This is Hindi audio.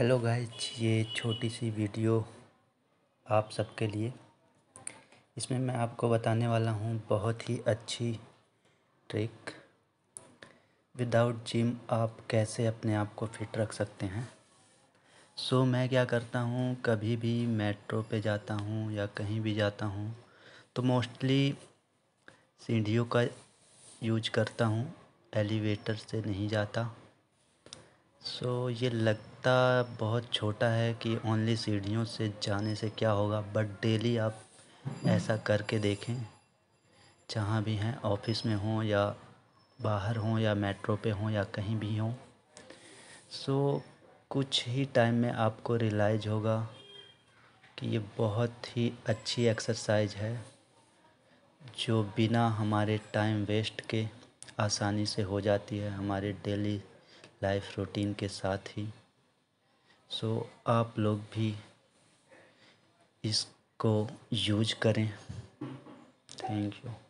हेलो गाइज ये छोटी सी वीडियो आप सबके लिए इसमें मैं आपको बताने वाला हूँ बहुत ही अच्छी ट्रिक विदाउट जिम आप कैसे अपने आप को फिट रख सकते हैं सो so, मैं क्या करता हूँ कभी भी मेट्रो पे जाता हूँ या कहीं भी जाता हूँ तो मोस्टली सीढ़ियों का यूज करता हूँ एलिवेटर से नहीं जाता सो so, ये लगता बहुत छोटा है कि ओनली सीढ़ियों से जाने से क्या होगा बट डेली आप ऐसा करके देखें जहाँ भी हैं ऑफिस में हों या बाहर हों या मेट्रो पे हों या कहीं भी हों सो so, कुछ ही टाइम में आपको रियलाइज होगा कि ये बहुत ही अच्छी एक्सरसाइज है जो बिना हमारे टाइम वेस्ट के आसानी से हो जाती है हमारे डेली लाइफ रूटीन के साथ ही सो आप लोग भी इसको यूज करें थैंक यू